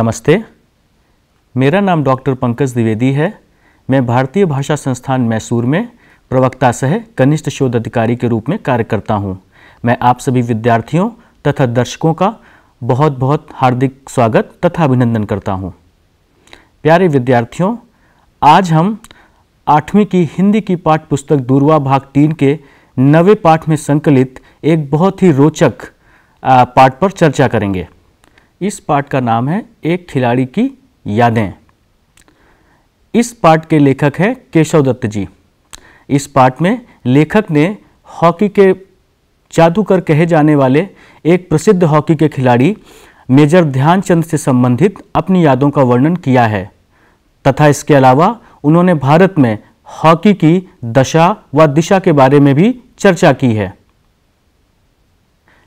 नमस्ते मेरा नाम डॉक्टर पंकज द्विवेदी है मैं भारतीय भाषा संस्थान मैसूर में प्रवक्ता सह कनिष्ठ शोध अधिकारी के रूप में कार्य करता हूँ मैं आप सभी विद्यार्थियों तथा दर्शकों का बहुत बहुत हार्दिक स्वागत तथा अभिनंदन करता हूँ प्यारे विद्यार्थियों आज हम आठवीं की हिंदी की पाठ पुस्तक दूरवा भाग तीन के नवे पाठ में संकलित एक बहुत ही रोचक पाठ पर चर्चा करेंगे इस पाठ का नाम है एक खिलाड़ी की यादें इस पाठ के लेखक हैं केशव दत्त जी इस पाठ में लेखक ने हॉकी के जादूगर कहे जाने वाले एक प्रसिद्ध हॉकी के खिलाड़ी मेजर ध्यानचंद से संबंधित अपनी यादों का वर्णन किया है तथा इसके अलावा उन्होंने भारत में हॉकी की दशा व दिशा के बारे में भी चर्चा की है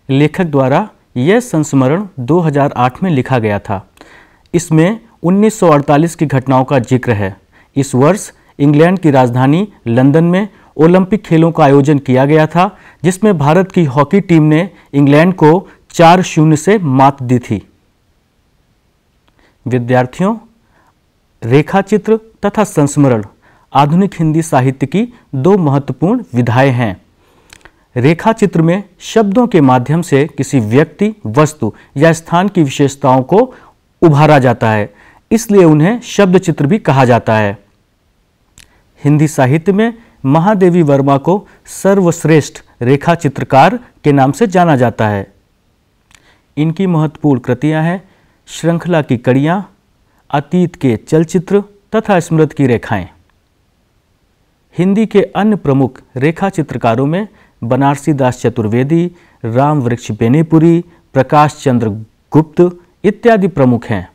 लेखक द्वारा यह संस्मरण 2008 में लिखा गया था इसमें 1948 की घटनाओं का जिक्र है इस वर्ष इंग्लैंड की राजधानी लंदन में ओलंपिक खेलों का आयोजन किया गया था जिसमें भारत की हॉकी टीम ने इंग्लैंड को चार शून्य से मात दी थी विद्यार्थियों रेखाचित्र तथा संस्मरण आधुनिक हिंदी साहित्य की दो महत्वपूर्ण विधाएं हैं रेखा चित्र में शब्दों के माध्यम से किसी व्यक्ति वस्तु या स्थान की विशेषताओं को उभारा जाता है इसलिए उन्हें शब्द चित्र भी कहा जाता है हिंदी साहित्य में महादेवी वर्मा को सर्वश्रेष्ठ रेखा चित्रकार के नाम से जाना जाता है इनकी महत्वपूर्ण कृतियां हैं श्रृंखला की कड़ियां, अतीत के चलचित्र तथा स्मृत की रेखाएं। हिंदी के अन्य प्रमुख रेखा चित्रकारों में बनारसी दास चतुर्वेदी राम वृक्ष बेनीपुरी प्रकाश चंद्र गुप्त इत्यादि प्रमुख हैं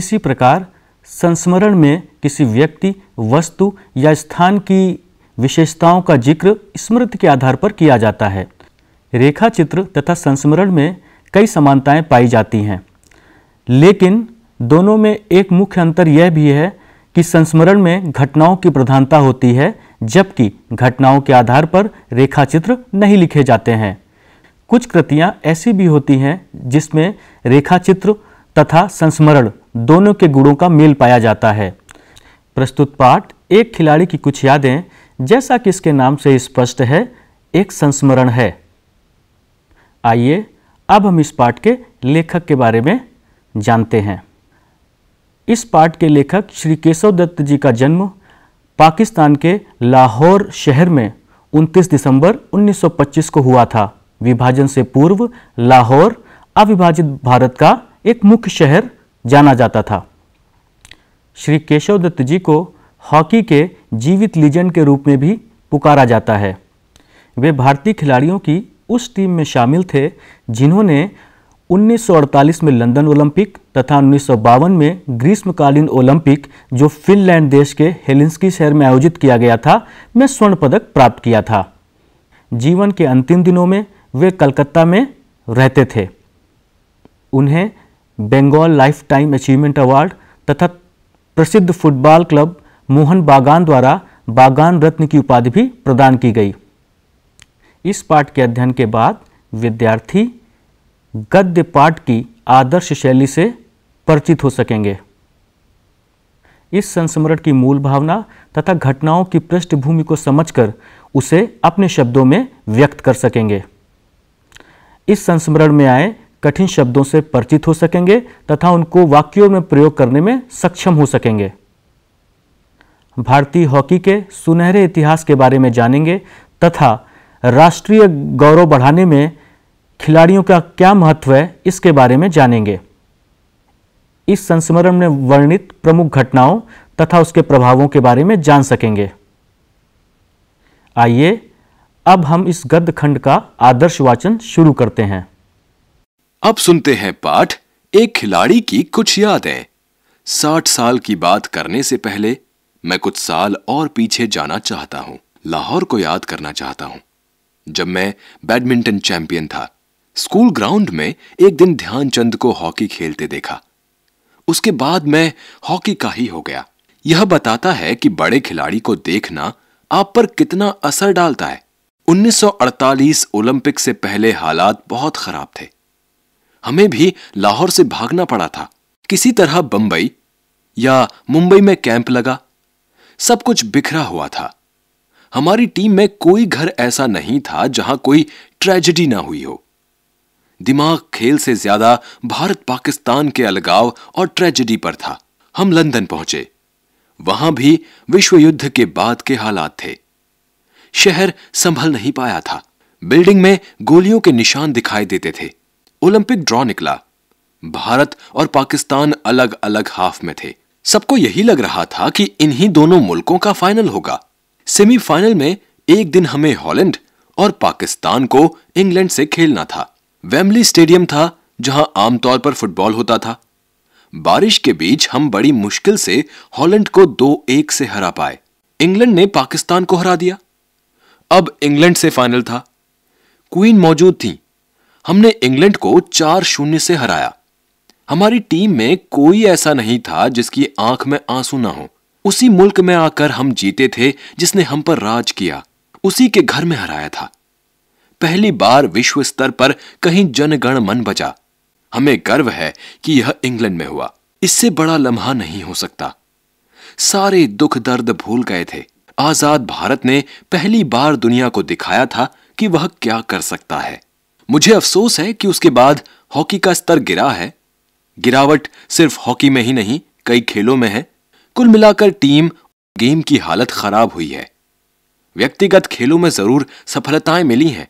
इसी प्रकार संस्मरण में किसी व्यक्ति वस्तु या स्थान की विशेषताओं का जिक्र स्मृति के आधार पर किया जाता है रेखा चित्र तथा संस्मरण में कई समानताएं पाई जाती हैं लेकिन दोनों में एक मुख्य अंतर यह भी है कि संस्मरण में घटनाओं की प्रधानता होती है जबकि घटनाओं के आधार पर रेखाचित्र नहीं लिखे जाते हैं कुछ कृतियां ऐसी भी होती हैं जिसमें रेखाचित्र तथा संस्मरण दोनों के गुणों का मेल पाया जाता है प्रस्तुत पाठ एक खिलाड़ी की कुछ यादें जैसा कि इसके नाम से स्पष्ट है एक संस्मरण है आइए अब हम इस पाठ के लेखक के बारे में जानते हैं इस पाठ के लेखक श्री केशव दत्त जी का जन्म पाकिस्तान के लाहौर शहर में 29 दिसंबर 1925 को हुआ था विभाजन से पूर्व लाहौर अविभाजित भारत का एक मुख्य शहर जाना जाता था श्री केशव दत्त जी को हॉकी के जीवित लीजेंड के रूप में भी पुकारा जाता है वे भारतीय खिलाड़ियों की उस टीम में शामिल थे जिन्होंने 1948 में लंदन ओलंपिक तथा उन्नीस में ग्रीष्मकालीन ओलंपिक जो फिनलैंड देश के हेलिंस्की शहर में आयोजित किया गया था में स्वर्ण पदक प्राप्त किया था जीवन के अंतिम दिनों में वे कलकत्ता में रहते थे उन्हें Bengal life time achievement award तथा प्रसिद्ध फुटबॉल क्लब मोहन बागान द्वारा बागान रत्न की उपाधि भी प्रदान की गई इस पाठ के अध्ययन के बाद विद्यार्थी गद्य पाठ की आदर्श शैली से परिचित हो सकेंगे इस संस्मरण की मूल भावना तथा घटनाओं की पृष्ठभूमि को समझकर उसे अपने शब्दों में व्यक्त कर सकेंगे इस संस्मरण में आए कठिन शब्दों से परिचित हो सकेंगे तथा उनको वाक्यों में प्रयोग करने में सक्षम हो सकेंगे भारतीय हॉकी के सुनहरे इतिहास के बारे में जानेंगे तथा राष्ट्रीय गौरव बढ़ाने में खिलाड़ियों का क्या महत्व है इसके बारे में जानेंगे इस संस्मरण में वर्णित प्रमुख घटनाओं तथा उसके प्रभावों के बारे में जान सकेंगे आइए अब हम इस गद्य खंड का आदर्श वाचन शुरू करते हैं अब सुनते हैं पाठ एक खिलाड़ी की कुछ यादें साठ साल की बात करने से पहले मैं कुछ साल और पीछे जाना चाहता हूं लाहौर को याद करना चाहता हूं जब मैं बैडमिंटन चैंपियन था स्कूल ग्राउंड में एक दिन ध्यानचंद को हॉकी खेलते देखा उसके बाद मैं हॉकी का ही हो गया यह बताता है कि बड़े खिलाड़ी को देखना आप पर कितना असर डालता है 1948 ओलंपिक से पहले हालात बहुत खराब थे हमें भी लाहौर से भागना पड़ा था किसी तरह बंबई या मुंबई में कैंप लगा सब कुछ बिखरा हुआ था हमारी टीम में कोई घर ऐसा नहीं था जहां कोई ट्रेजेडी ना हुई हो दिमाग खेल से ज्यादा भारत पाकिस्तान के अलगाव और ट्रेजेडी पर था हम लंदन पहुंचे वहां भी विश्व युद्ध के बाद के हालात थे शहर संभल नहीं पाया था बिल्डिंग में गोलियों के निशान दिखाई देते थे ओलंपिक ड्रॉ निकला भारत और पाकिस्तान अलग अलग हाफ में थे सबको यही लग रहा था कि इन्हीं दोनों मुल्कों का फाइनल होगा सेमीफाइनल में एक दिन हमें हॉलैंड और पाकिस्तान को इंग्लैंड से खेलना था वेम्बली स्टेडियम था जहां आमतौर पर फुटबॉल होता था बारिश के बीच हम बड़ी मुश्किल से हॉलैंड को दो एक से हरा पाए इंग्लैंड ने पाकिस्तान को हरा दिया अब इंग्लैंड से फाइनल था क्वीन मौजूद थी हमने इंग्लैंड को चार शून्य से हराया हमारी टीम में कोई ऐसा नहीं था जिसकी आंख में आंसू ना हो उसी मुल्क में आकर हम जीते थे जिसने हम पर राज किया उसी के घर में हराया था पहली बार विश्व स्तर पर कहीं जनगण मन बजा हमें गर्व है कि यह इंग्लैंड में हुआ इससे बड़ा लम्हा नहीं हो सकता सारे दुख दर्द भूल गए थे आजाद भारत ने पहली बार दुनिया को दिखाया था कि वह क्या कर सकता है मुझे अफसोस है कि उसके बाद हॉकी का स्तर गिरा है गिरावट सिर्फ हॉकी में ही नहीं कई खेलों में है कुल मिलाकर टीम गेम की हालत खराब हुई है व्यक्तिगत खेलों में जरूर सफलताएं मिली हैं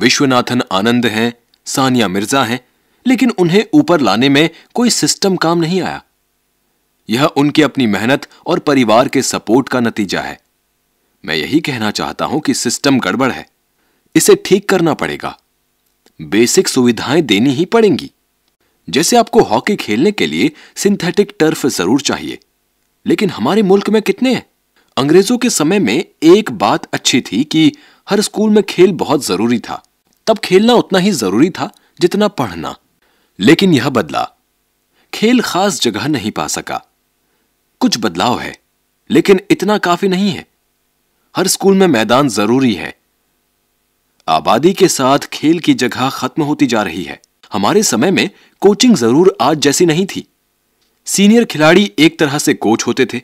विश्वनाथन आनंद हैं सानिया मिर्जा हैं लेकिन उन्हें ऊपर लाने में कोई सिस्टम काम नहीं आया यह उनकी अपनी मेहनत और परिवार के सपोर्ट का नतीजा है मैं यही कहना चाहता हूं कि सिस्टम गड़बड़ है इसे ठीक करना पड़ेगा बेसिक सुविधाएं देनी ही पड़ेंगी जैसे आपको हॉकी खेलने के लिए सिंथेटिक टर्फ जरूर चाहिए लेकिन हमारे मुल्क में कितने हैं अंग्रेजों के समय में एक बात अच्छी थी कि हर स्कूल में खेल बहुत जरूरी था तब खेलना उतना ही जरूरी था जितना पढ़ना लेकिन यह बदला खेल खास जगह नहीं पा सका कुछ बदलाव है लेकिन इतना काफी नहीं है हर स्कूल में मैदान जरूरी है आबादी के साथ खेल की जगह खत्म होती जा रही है हमारे समय में कोचिंग जरूर आज जैसी नहीं थी सीनियर खिलाड़ी एक तरह से कोच होते थे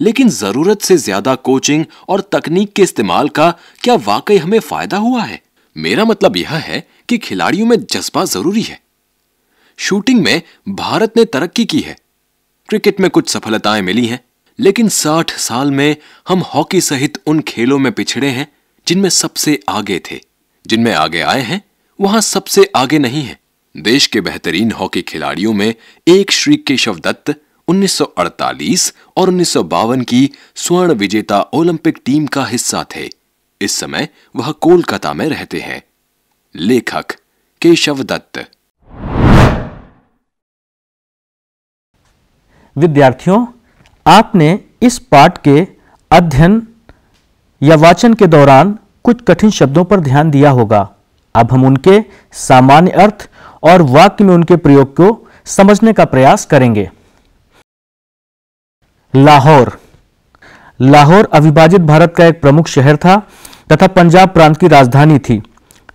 लेकिन जरूरत से ज्यादा कोचिंग और तकनीक के इस्तेमाल का क्या वाकई हमें फायदा हुआ है मेरा मतलब यह है कि खिलाड़ियों में जज्बा जरूरी है शूटिंग में भारत ने तरक्की की है क्रिकेट में कुछ सफलताएं मिली हैं लेकिन 60 साल में हम हॉकी सहित उन खेलों में पिछड़े हैं जिनमें सबसे आगे थे जिनमें आगे आए हैं वहां सबसे आगे नहीं है देश के बेहतरीन हॉकी खिलाड़ियों में एक श्री केशव दत्त 1948 और उन्नीस की स्वर्ण विजेता ओलंपिक टीम का हिस्सा थे इस समय वह कोलकाता में रहते हैं लेखक केशव दत्त विद्यार्थियों आपने इस पाठ के अध्ययन या वाचन के दौरान कुछ कठिन शब्दों पर ध्यान दिया होगा अब हम उनके सामान्य अर्थ और वाक्य में उनके प्रयोग को समझने का प्रयास करेंगे लाहौर लाहौर अविभाजित भारत का एक प्रमुख शहर था तथा पंजाब प्रांत की राजधानी थी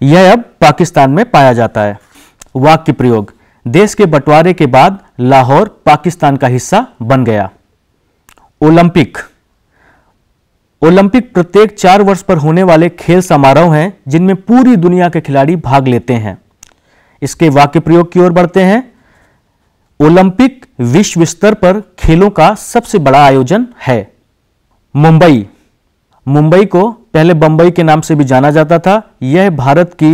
यह अब पाकिस्तान में पाया जाता है वाक्य प्रयोग देश के बंटवारे के बाद लाहौर पाकिस्तान का हिस्सा बन गया ओलंपिक ओलंपिक प्रत्येक चार वर्ष पर होने वाले खेल समारोह हैं जिनमें पूरी दुनिया के खिलाड़ी भाग लेते हैं इसके वाक्य प्रयोग की ओर बढ़ते हैं ओलंपिक विश्व स्तर पर खेलों का सबसे बड़ा आयोजन है मुंबई मुंबई को पहले बंबई के नाम से भी जाना जाता था यह भारत की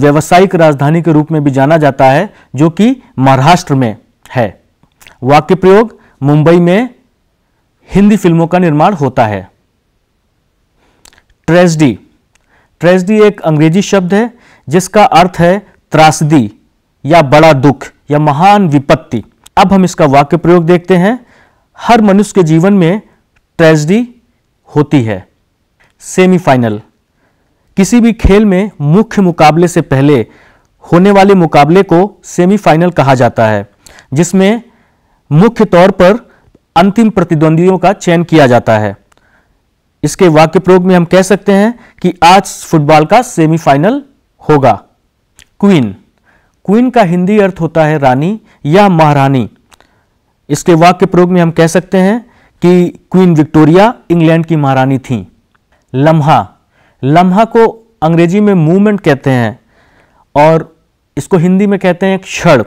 व्यावसायिक राजधानी के रूप में भी जाना जाता है जो कि महाराष्ट्र में है वाक्य प्रयोग मुंबई में हिंदी फिल्मों का निर्माण होता है ट्रेजडी ट्रेजडी एक अंग्रेजी शब्द है जिसका अर्थ है त्रासदी या बड़ा दुख या महान विपत्ति अब हम इसका वाक्य प्रयोग देखते हैं हर मनुष्य के जीवन में ट्रेजडी होती है सेमीफाइनल किसी भी खेल में मुख्य मुकाबले से पहले होने वाले मुकाबले को सेमीफाइनल कहा जाता है जिसमें मुख्य तौर पर अंतिम प्रतिद्वंदियों का चयन किया जाता है इसके वाक्य प्रयोग में हम कह सकते हैं कि आज फुटबॉल का सेमीफाइनल होगा क्वीन क्वीन का हिंदी अर्थ होता है रानी या महारानी इसके वाक्य प्रयोग में हम कह सकते हैं कि क्वीन विक्टोरिया इंग्लैंड की महारानी थी लम्हा लम्हा को अंग्रेजी में मूवमेंट कहते हैं और इसको हिंदी में कहते हैं क्षण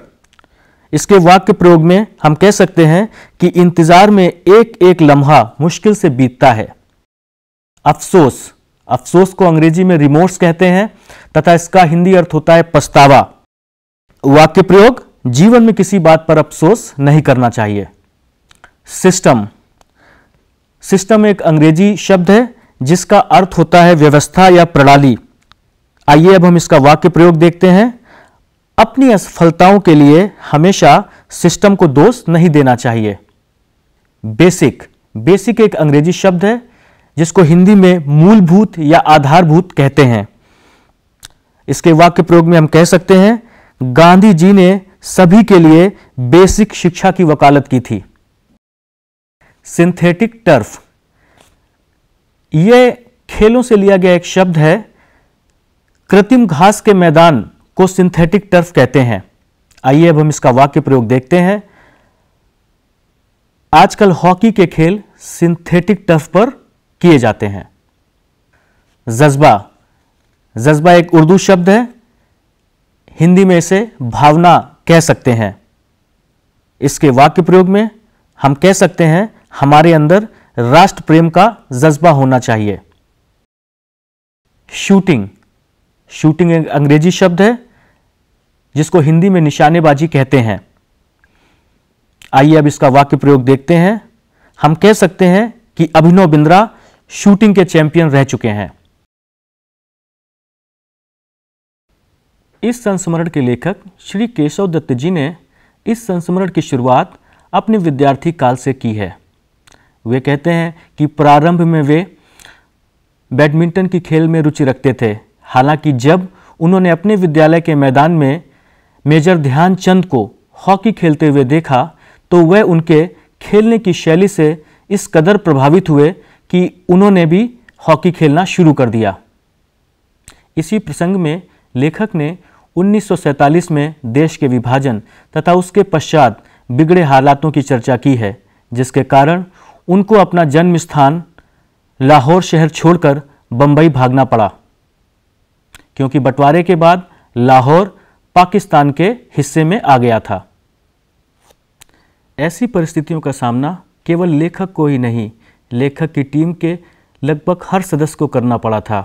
इसके वाक्य प्रयोग में हम कह सकते हैं कि इंतज़ार में एक एक लम्हा मुश्किल से बीतता है अफसोस अफसोस को अंग्रेजी में रिमोर्स कहते हैं तथा इसका हिंदी अर्थ होता है पछतावा वाक्य प्रयोग जीवन में किसी बात पर अफसोस नहीं करना चाहिए सिस्टम सिस्टम एक अंग्रेजी शब्द है जिसका अर्थ होता है व्यवस्था या प्रणाली आइए अब हम इसका वाक्य प्रयोग देखते हैं अपनी असफलताओं के लिए हमेशा सिस्टम को दोष नहीं देना चाहिए बेसिक बेसिक एक अंग्रेजी शब्द है जिसको हिंदी में मूलभूत या आधारभूत कहते हैं इसके वाक्य प्रयोग में हम कह सकते हैं गांधी जी ने सभी के लिए बेसिक शिक्षा की वकालत की थी सिंथेटिक टर्फ यह खेलों से लिया गया एक शब्द है कृत्रिम घास के मैदान को सिंथेटिक टर्फ कहते हैं आइए अब हम इसका वाक्य प्रयोग देखते हैं आजकल हॉकी के खेल सिंथेटिक टर्फ पर किए जाते हैं जज्बा जज्बा एक उर्दू शब्द है हिंदी में इसे भावना कह सकते हैं इसके वाक्य प्रयोग में हम कह सकते हैं हमारे अंदर राष्ट्र प्रेम का जज्बा होना चाहिए शूटिंग शूटिंग एक अंग्रेजी शब्द है जिसको हिंदी में निशानेबाजी कहते हैं आइए अब इसका वाक्य प्रयोग देखते हैं हम कह सकते हैं कि अभिनव बिंद्रा शूटिंग के चैंपियन रह चुके हैं इस संस्मरण के लेखक श्री केशव दत्त जी ने इस संस्मरण की शुरुआत अपने विद्यार्थी काल से की है वे कहते हैं कि प्रारंभ में वे बैडमिंटन की खेल में रुचि रखते थे हालांकि जब उन्होंने अपने विद्यालय के मैदान में मेजर ध्यानचंद को हॉकी खेलते हुए देखा तो वह उनके खेलने की शैली से इस कदर प्रभावित हुए कि उन्होंने भी हॉकी खेलना शुरू कर दिया इसी प्रसंग में लेखक ने 1947 में देश के विभाजन तथा उसके पश्चात बिगड़े हालातों की चर्चा की है जिसके कारण उनको अपना जन्म स्थान लाहौर शहर छोड़कर बंबई भागना पड़ा क्योंकि बंटवारे के बाद लाहौर पाकिस्तान के हिस्से में आ गया था ऐसी परिस्थितियों का सामना केवल लेखक को ही नहीं लेखक की टीम के लगभग हर सदस्य को करना पड़ा था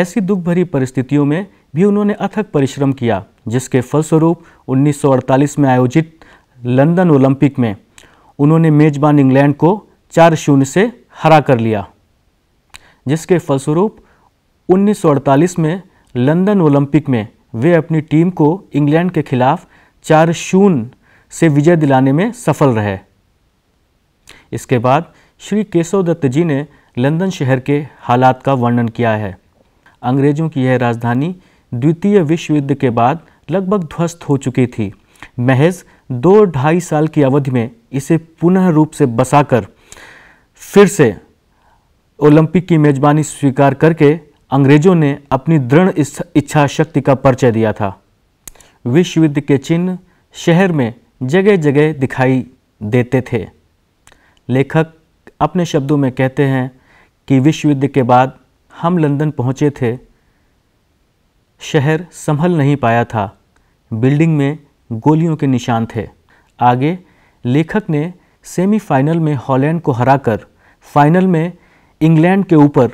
ऐसी दुख भरी परिस्थितियों में भी उन्होंने अथक परिश्रम किया जिसके फलस्वरूप 1948 में आयोजित लंदन ओलंपिक में उन्होंने मेजबान इंग्लैंड को चार शून्य से हरा कर लिया जिसके फलस्वरूप 1948 में लंदन ओलंपिक में वे अपनी टीम को इंग्लैंड के खिलाफ चार शून्य से विजय दिलाने में सफल रहे इसके बाद श्री केशव दत्त जी ने लंदन शहर के हालात का वर्णन किया है अंग्रेज़ों की यह राजधानी द्वितीय विश्व युद्ध के बाद लगभग ध्वस्त हो चुकी थी महज दो ढाई साल की अवधि में इसे पुनः रूप से बसाकर फिर से ओलंपिक की मेजबानी स्वीकार करके अंग्रेजों ने अपनी दृढ़ इच्छा शक्ति का परिचय दिया था विश्व युद्ध के चिन्ह शहर में जगह जगह दिखाई देते थे लेखक अपने शब्दों में कहते हैं कि विश्व युद्ध के बाद हम लंदन पहुँचे थे शहर संभल नहीं पाया था बिल्डिंग में गोलियों के निशान थे आगे लेखक ने सेमीफाइनल में हॉलैंड को हराकर फाइनल में इंग्लैंड के ऊपर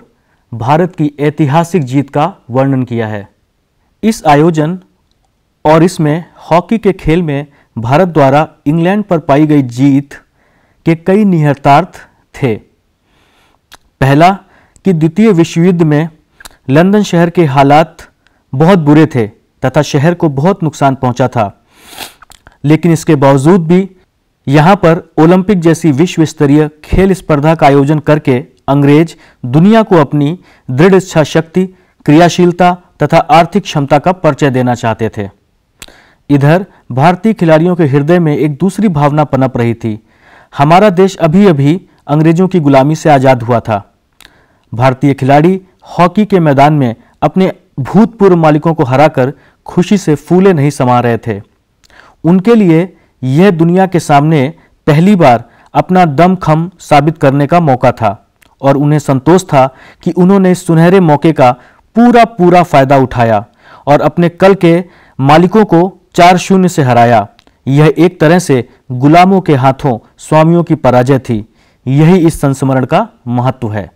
भारत की ऐतिहासिक जीत का वर्णन किया है इस आयोजन और इसमें हॉकी के खेल में भारत द्वारा इंग्लैंड पर पाई गई जीत के कई निहितार्थ थे पहला कि द्वितीय विश्व युद्ध में लंदन शहर के हालात बहुत बुरे थे तथा शहर को बहुत नुकसान पहुंचा था लेकिन इसके बावजूद भी यहां पर ओलंपिक जैसी विश्व स्तरीय खेल स्पर्धा का आयोजन करके अंग्रेज दुनिया को अपनी दृढ़ इच्छा शक्ति क्रियाशीलता तथा आर्थिक क्षमता का परिचय देना चाहते थे इधर भारतीय खिलाड़ियों के हृदय में एक दूसरी भावना पनप रही थी हमारा देश अभी अभी अंग्रेजों की गुलामी से आज़ाद हुआ था भारतीय खिलाड़ी हॉकी के मैदान में अपने भूतपूर्व मालिकों को हराकर खुशी से फूले नहीं समा रहे थे उनके लिए यह दुनिया के सामने पहली बार अपना दम खम साबित करने का मौका था और उन्हें संतोष था कि उन्होंने सुनहरे मौके का पूरा पूरा फायदा उठाया और अपने कल के मालिकों को चार शून्य से हराया यह एक तरह से गुलामों के हाथों स्वामियों की पराजय थी यही इस संस्मरण का महत्व है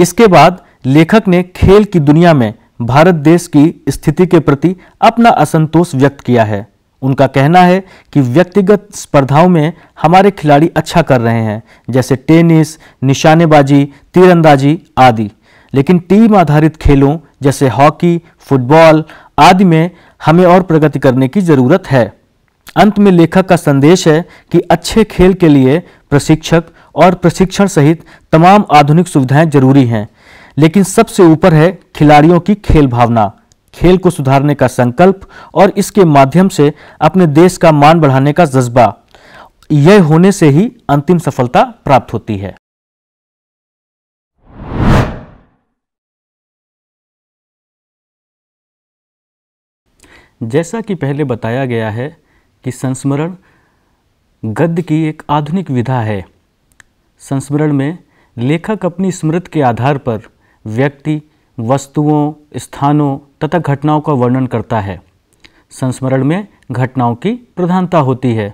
इसके बाद लेखक ने खेल की दुनिया में भारत देश की स्थिति के प्रति अपना असंतोष व्यक्त किया है उनका कहना है कि व्यक्तिगत स्पर्धाओं में हमारे खिलाड़ी अच्छा कर रहे हैं जैसे टेनिस निशानेबाजी तीरंदाजी आदि लेकिन टीम आधारित खेलों जैसे हॉकी फुटबॉल आदि में हमें और प्रगति करने की ज़रूरत है अंत में लेखक का संदेश है कि अच्छे खेल के लिए प्रशिक्षक और प्रशिक्षण सहित तमाम आधुनिक सुविधाएं जरूरी हैं लेकिन सबसे ऊपर है खिलाड़ियों की खेल भावना खेल को सुधारने का संकल्प और इसके माध्यम से अपने देश का मान बढ़ाने का जज्बा यह होने से ही अंतिम सफलता प्राप्त होती है जैसा कि पहले बताया गया है कि संस्मरण गद्य की एक आधुनिक विधा है संस्मरण में लेखक अपनी स्मृति के आधार पर व्यक्ति वस्तुओं स्थानों तथा घटनाओं का वर्णन करता है संस्मरण में घटनाओं की प्रधानता होती है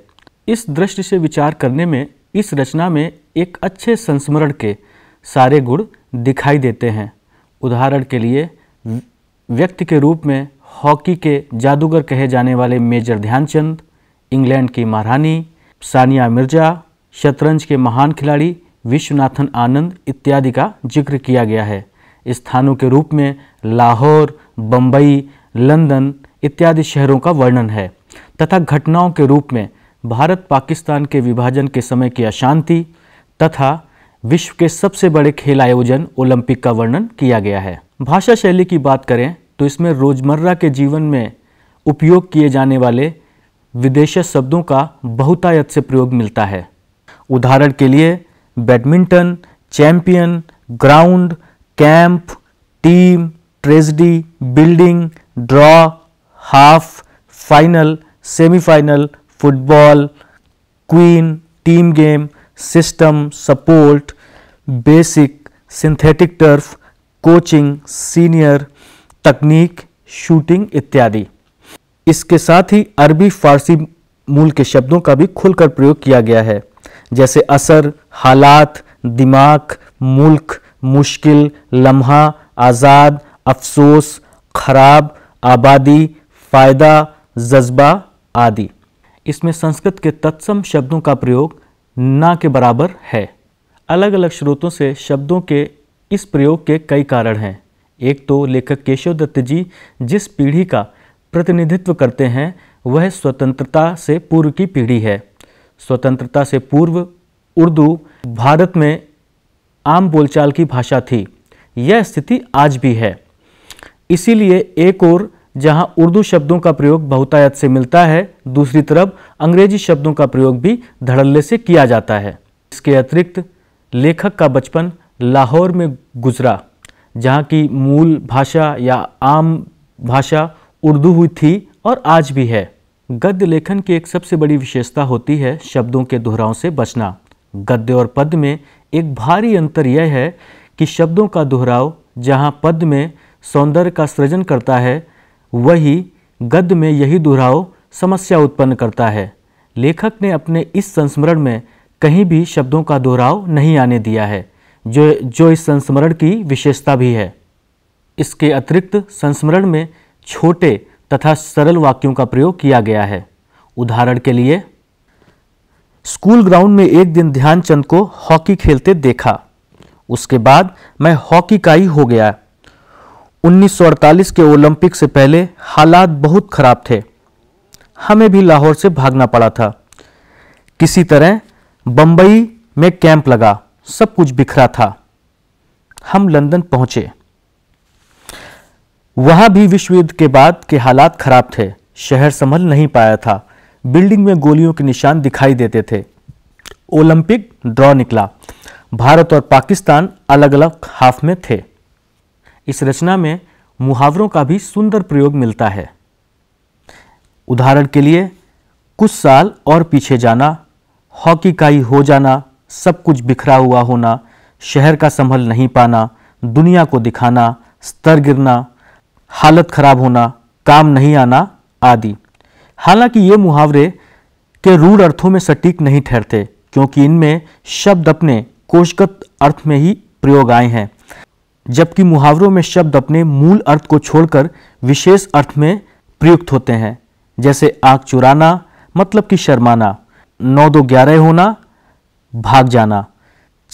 इस दृष्टि से विचार करने में इस रचना में एक अच्छे संस्मरण के सारे गुण दिखाई देते हैं उदाहरण के लिए व्यक्ति के रूप में हॉकी के जादूगर कहे जाने वाले मेजर ध्यानचंद इंग्लैंड की महारानी सानिया मिर्जा शतरंज के महान खिलाड़ी विश्वनाथन आनंद इत्यादि का जिक्र किया गया है स्थानों के रूप में लाहौर बम्बई लंदन इत्यादि शहरों का वर्णन है तथा घटनाओं के रूप में भारत पाकिस्तान के विभाजन के समय की अशांति तथा विश्व के सबसे बड़े खेल आयोजन ओलंपिक का वर्णन किया गया है भाषा शैली की बात करें तो इसमें रोजमर्रा के जीवन में उपयोग किए जाने वाले विदेशी शब्दों का बहुतायत से प्रयोग मिलता है उदाहरण के लिए badminton champion ground camp team tragedy building draw half final semifinal football queen team game system support basic synthetic turf coaching senior तकनीक शूटिंग इत्यादि इसके साथ ही अरबी फारसी मूल के शब्दों का भी खुलकर प्रयोग किया गया है जैसे असर हालात दिमाग मुल्क मुश्किल लम्हा आज़ाद अफसोस खराब आबादी फ़ायदा जज्बा आदि इसमें संस्कृत के तत्सम शब्दों का प्रयोग ना के बराबर है अलग अलग स्रोतों से शब्दों के इस प्रयोग के कई कारण हैं एक तो लेखक केशव दत्त जी जिस पीढ़ी का प्रतिनिधित्व करते हैं वह स्वतंत्रता से पूर्व की पीढ़ी है स्वतंत्रता से पूर्व उर्दू भारत में आम बोलचाल की भाषा थी यह स्थिति आज भी है इसीलिए एक और जहां उर्दू शब्दों का प्रयोग बहुतायत से मिलता है दूसरी तरफ अंग्रेजी शब्दों का प्रयोग भी धड़ल्ले से किया जाता है इसके अतिरिक्त लेखक का बचपन लाहौर में गुजरा जहाँ की मूल भाषा या आम भाषा उर्दू हुई थी और आज भी है गद्य लेखन की एक सबसे बड़ी विशेषता होती है शब्दों के दोहराव से बचना गद्य और पद्य में एक भारी अंतर यह है कि शब्दों का दोहराव जहाँ पद में सौंदर्य का सृजन करता है वही गद्य में यही दोहराव समस्या उत्पन्न करता है लेखक ने अपने इस संस्मरण में कहीं भी शब्दों का दोहराव नहीं आने दिया है जो जो इस संस्मरण की विशेषता भी है इसके अतिरिक्त संस्मरण में छोटे तथा सरल वाक्यों का प्रयोग किया गया है उदाहरण के लिए स्कूल ग्राउंड में एक दिन ध्यानचंद को हॉकी खेलते देखा उसके बाद मैं हॉकी का ही हो गया 1948 के ओलंपिक से पहले हालात बहुत खराब थे हमें भी लाहौर से भागना पड़ा था किसी तरह बंबई में कैंप लगा सब कुछ बिखरा था हम लंदन पहुंचे वहां भी विश्व युद्ध के बाद के हालात खराब थे शहर संभल नहीं पाया था बिल्डिंग में गोलियों के निशान दिखाई देते थे ओलंपिक ड्रॉ निकला भारत और पाकिस्तान अलग अलग हाफ में थे इस रचना में मुहावरों का भी सुंदर प्रयोग मिलता है उदाहरण के लिए कुछ साल और पीछे जाना हॉकी का ही हो जाना सब कुछ बिखरा हुआ होना शहर का संभल नहीं पाना दुनिया को दिखाना स्तर गिरना हालत खराब होना काम नहीं आना आदि हालांकि ये मुहावरे के रूढ़ अर्थों में सटीक नहीं ठहरते क्योंकि इनमें शब्द अपने कोशगत अर्थ में ही प्रयोग आए हैं जबकि मुहावरों में शब्द अपने मूल अर्थ को छोड़कर विशेष अर्थ में प्रयुक्त होते हैं जैसे आग चुराना मतलब कि शर्माना नौ दो ग्यारह होना भाग जाना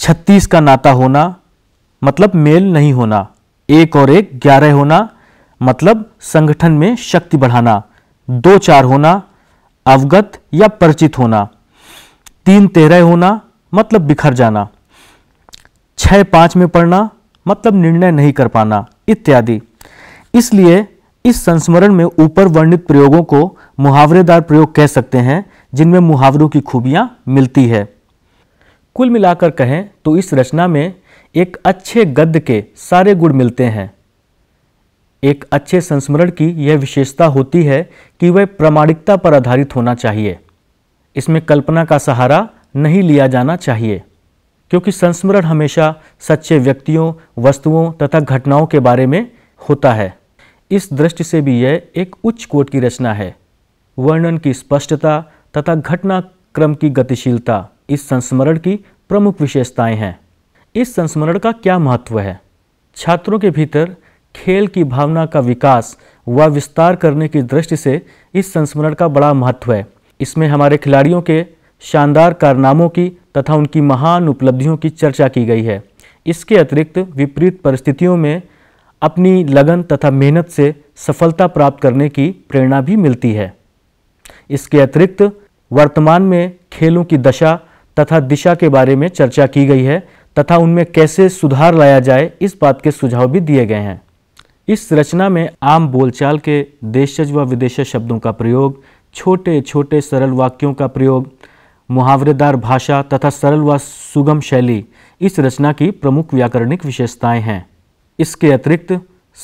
छत्तीस का नाता होना मतलब मेल नहीं होना एक और एक ग्यारह होना मतलब संगठन में शक्ति बढ़ाना दो चार होना अवगत या परिचित होना तीन तेरह होना मतलब बिखर जाना छः पाँच में पढ़ना मतलब निर्णय नहीं कर पाना इत्यादि इसलिए इस संस्मरण में ऊपर वर्णित प्रयोगों को मुहावरेदार प्रयोग कह सकते हैं जिनमें मुहावरों की खूबियाँ मिलती है कुल मिलाकर कहें तो इस रचना में एक अच्छे गद्य के सारे गुण मिलते हैं एक अच्छे संस्मरण की यह विशेषता होती है कि वह प्रामाणिकता पर आधारित होना चाहिए इसमें कल्पना का सहारा नहीं लिया जाना चाहिए क्योंकि संस्मरण हमेशा सच्चे व्यक्तियों वस्तुओं तथा घटनाओं के बारे में होता है इस दृष्टि से भी यह एक उच्च कोट की रचना है वर्णन की स्पष्टता तथा घटना क्रम की गतिशीलता इस संस्मरण की प्रमुख विशेषताएं हैं इस संस्मरण का क्या महत्व है छात्रों के भीतर खेल की भावना का विकास व विस्तार करने की दृष्टि से इस संस्मरण का बड़ा महत्व है इसमें हमारे खिलाड़ियों के शानदार कारनामों की तथा उनकी महान उपलब्धियों की चर्चा की गई है इसके अतिरिक्त विपरीत परिस्थितियों में अपनी लगन तथा मेहनत से सफलता प्राप्त करने की प्रेरणा भी मिलती है इसके अतिरिक्त वर्तमान में खेलों की दशा तथा दिशा के बारे में चर्चा की गई है तथा उनमें कैसे सुधार लाया जाए इस बात के सुझाव भी दिए गए हैं इस रचना में आम बोलचाल के देशज व विदेश शब्दों का प्रयोग छोटे छोटे सरल वाक्यों का प्रयोग मुहावरेदार भाषा तथा सरल व सुगम शैली इस रचना की प्रमुख व्याकरणिक विशेषताएं हैं इसके अतिरिक्त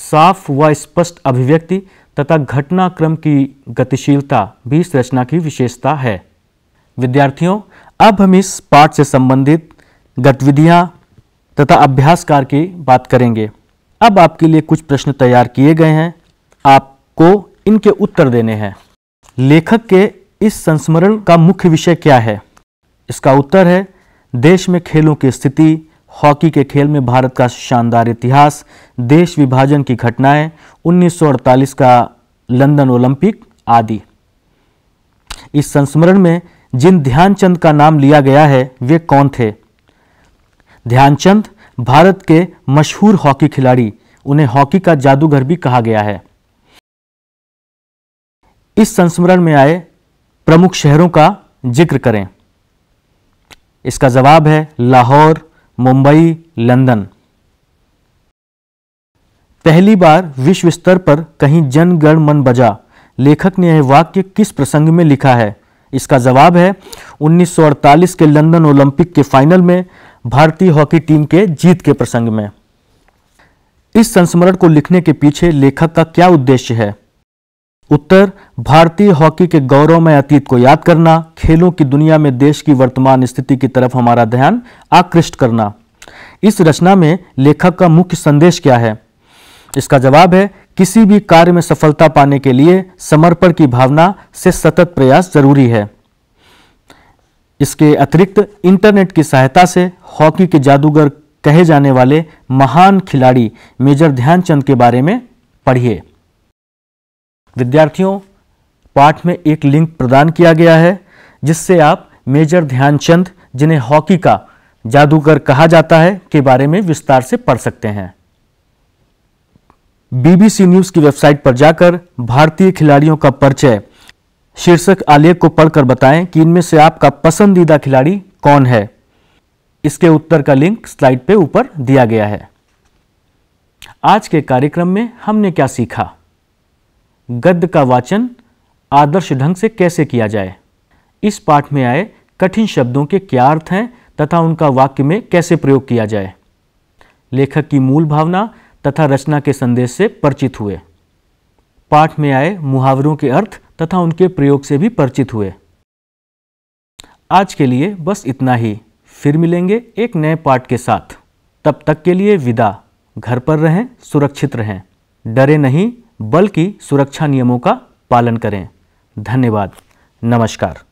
साफ व स्पष्ट अभिव्यक्ति तथा घटनाक्रम की गतिशीलता भी इस रचना की विशेषता है विद्यार्थियों अब हम इस पाठ से संबंधित गतिविधियाँ तथा अभ्यासकार की बात करेंगे अब आपके लिए कुछ प्रश्न तैयार किए गए हैं आपको इनके उत्तर देने हैं लेखक के इस संस्मरण का मुख्य विषय क्या है इसका उत्तर है देश में खेलों की स्थिति हॉकी के खेल में भारत का शानदार इतिहास देश विभाजन की घटनाएं 1948 का लंदन ओलंपिक आदि इस संस्मरण में जिन ध्यानचंद का नाम लिया गया है वे कौन थे ध्यानचंद भारत के मशहूर हॉकी खिलाड़ी उन्हें हॉकी का जादूगर भी कहा गया है इस संस्मरण में आए प्रमुख शहरों का जिक्र करें इसका जवाब है लाहौर मुंबई लंदन पहली बार विश्व स्तर पर कहीं जनगण मन बजा लेखक ने यह वाक्य किस प्रसंग में लिखा है इसका जवाब है 1948 के लंदन ओलंपिक के फाइनल में भारतीय हॉकी टीम के जीत के प्रसंग में इस संस्मरण को लिखने के पीछे लेखक का क्या उद्देश्य है उत्तर भारतीय हॉकी के गौरवमय अतीत को याद करना खेलों की दुनिया में देश की वर्तमान स्थिति की तरफ हमारा ध्यान आकृष्ट करना इस रचना में लेखक का मुख्य संदेश क्या है इसका जवाब है किसी भी कार्य में सफलता पाने के लिए समर्पण की भावना से सतत प्रयास जरूरी है इसके अतिरिक्त इंटरनेट की सहायता से हॉकी के जादूगर कहे जाने वाले महान खिलाड़ी मेजर ध्यानचंद के बारे में पढ़िए विद्यार्थियों पाठ में एक लिंक प्रदान किया गया है जिससे आप मेजर ध्यानचंद जिन्हें हॉकी का जादूगर कहा जाता है के बारे में विस्तार से पढ़ सकते हैं बीबीसी न्यूज की वेबसाइट पर जाकर भारतीय खिलाड़ियों का परिचय शीर्षक आलेख को पढ़कर बताएं कि इनमें से आपका पसंदीदा खिलाड़ी कौन है इसके उत्तर का लिंक स्लाइड पे ऊपर दिया गया है आज के कार्यक्रम में हमने क्या सीखा गद्य का वाचन आदर्श ढंग से कैसे किया जाए इस पाठ में आए कठिन शब्दों के क्या अर्थ हैं तथा उनका वाक्य में कैसे प्रयोग किया जाए लेखक की मूल भावना तथा रचना के संदेश से परिचित हुए पाठ में आए मुहावरों के अर्थ तथा उनके प्रयोग से भी परिचित हुए आज के लिए बस इतना ही फिर मिलेंगे एक नए पार्ट के साथ तब तक के लिए विदा घर पर रहें सुरक्षित रहें डरे नहीं बल्कि सुरक्षा नियमों का पालन करें धन्यवाद नमस्कार